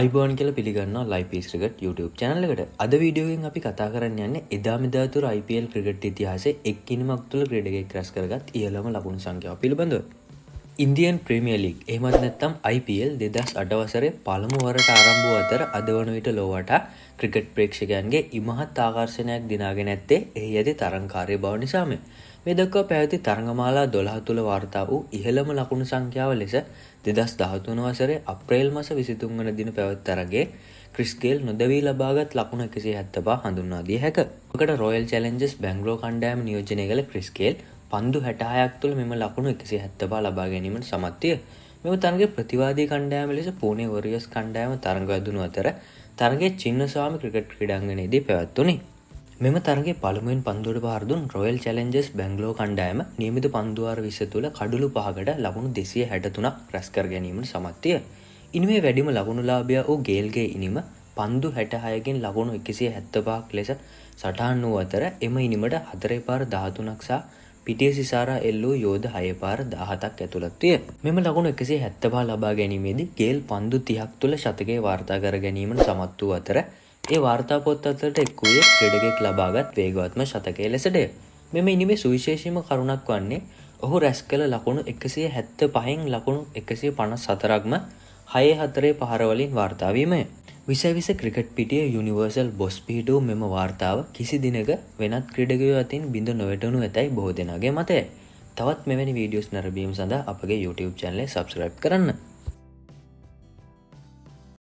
අයිබෝන් කියල පිළිගන්න ලයිපස් ක්‍රගට YouTube චැනලකට අද වීඩියෝගෙන් අපි කතා කරන්න යන්න එදාමිදාතුර IPL ක්‍රිකට් ඉතිහාසේ එක්කිනමක් තුළ ක්‍රඩගේ ක්‍රස් කරගත් ඉහළම ලබුණු සංඛ්‍යාව පිළිබඳව ඉන්දියන් ප්‍රමිය ලික් එහමත් නැත්තම් IPL දෙදස් අටවසරේ පළමුුවරට ආරම්භුව අතර අද වන විට ලොවට ක්‍රිකට් ප්‍රේක්ෂකයන්ගේ ඉමහත් ආකර්ශණයක් දිනාගෙන ඇත්තේ එහි ඇති තරංකාරය බව නිසාම මෙදක්ව පැවති තරඟමාලා දොළහ තුළ වාර්තා වූ ඉහළම ලකුණු සංඛ්‍යාව ලෙස දෙදස් දහතුන වසරේ අප්‍රේල් මස විසිතුන් වන දින පැවත්තරගේ ක්‍රිස්ගේල් නොදවී ලබාගත් ලකුණ එකසේ හැත්තබා හඳුන්වා දිය හැක කට රොයල් චලෙන්ජස් බැංගලෝ කණ්ඩෑම නියෝජනය කළ ක්‍රිස්කේල් පන්දු හැටහයක් තුළ මෙම ලකුණු එකසි හැත්තබා ලබා ගැනීමට සමත්තිය මෙම තරගේ ප්‍රතිවාදී කණ්ඩෑම ලෙස පූනේ වරියස් කණ්ඩෑම තරඟ ඇදුණු අතර තරගේ චින්නස්වාමි ක්‍රිකට් ක්‍රඩංගනයේදී පැවැත්වුණි මෙම තරගේ පළමුුවෙන් පන්දුවට පාරදුන් රොයල් චලෙන්ජස් බැංගලෝ කණ්ඩෑම නියමිත පන්දුවාර විස තුළ කඩුළු පහකට ලබුණු දෙසිය හැටතුනක් රැස්කර ගැනීමට සමත්තිය ඉනිමේ වැඩිම ලගුණුලාභිය වූ ගේල්ගේ ඉනිම පන්දු හැටහයගෙන් ලගුණු එකසිය හැත්තපාක් ලෙස සටහන් වූ අතර එම ඉනිමට හතරේ පාර ධාතුනක්සා පිටිය සිසාරා එල්ලෝ යෝධ හයපාර දාහතක් ඇතුළත්වය මෙම ලකුණු එකසේ හැත්තබා ලබා ගැනීමේදී ගේල් පන්දු තිහක් තුළ ශතකය වාර්තා කර ගැනීමට සමත් වූ අතර ඒ වාර්තාපොත් අතරට එක්වූයේ ක්‍රඩගෙක් ලබාගත් වේගවත්ම ශතකය ලෙසටය මෙම ඉනිමේ සුවිශේෂීම කරුණක් වන්නේ ඔහු රැස් කළ ලකුණු එකසිය හැත්ත පහෙන් ලකුණු එකසිය පණස් සතරක්ම හය හතරේ පහරවලින් වාර්තාාවීමය විසවිස ක්‍රිකට් පිටිය යුනිවර්සල් බොස් පිහිටූ මෙම වාර්තාව කිසි දිනක වෙනත් ක්‍රඩගයෝ අතින් බිඳ නොවැටනු ඇතයි බොහෝ දෙනාගේ මතය තවත් මෙවැනි වීඩියෝස් නැරබීම සඳහා අපගේ YouTube චැනලේ සබස්ක්‍රයිබ් කරන්න